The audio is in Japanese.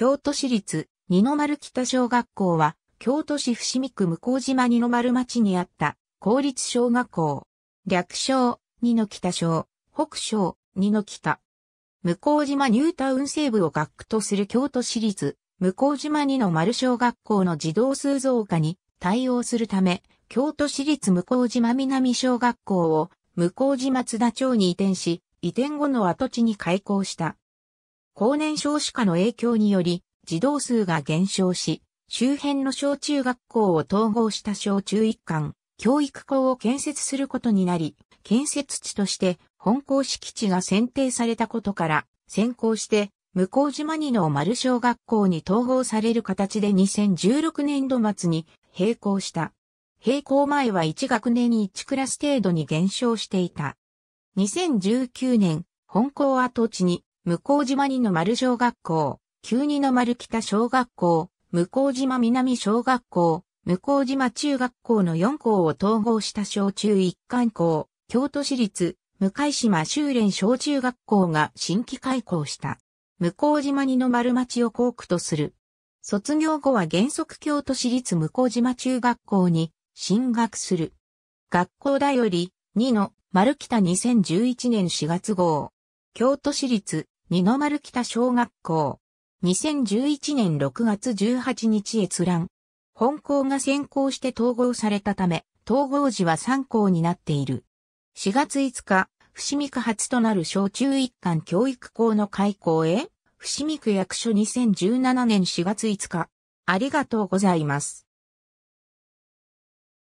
京都市立二の丸北小学校は、京都市伏見区向島二の丸町にあった公立小学校。略称、二の北小、北小、二の北。向島ニュータウン西部を学区とする京都市立、向島二の丸小学校の児童数増加に対応するため、京都市立向島南小学校を向島津田町に移転し、移転後の跡地に開校した。高年少子化の影響により、児童数が減少し、周辺の小中学校を統合した小中一貫、教育校を建設することになり、建設地として本校敷地が選定されたことから、先行して、向島二の丸小学校に統合される形で2016年度末に閉校した。閉校前は1学年に1クラス程度に減少していた。2019年、本校跡地に向島にの丸小学校、旧二の丸北小学校、向島南小学校、向島中学校の4校を統合した小中一貫校、京都市立、向島修練小中学校が新規開校した。向島二の丸町を校区とする。卒業後は原則京都市立向島中学校に進学する。学校だより二の丸北2011年4月号。京都市立二の丸北小学校。2011年6月18日閲覧。本校が先行して統合されたため、統合時は3校になっている。4月5日、伏見区初となる小中一貫教育校の開校へ、伏見区役所2017年4月5日。ありがとうございます。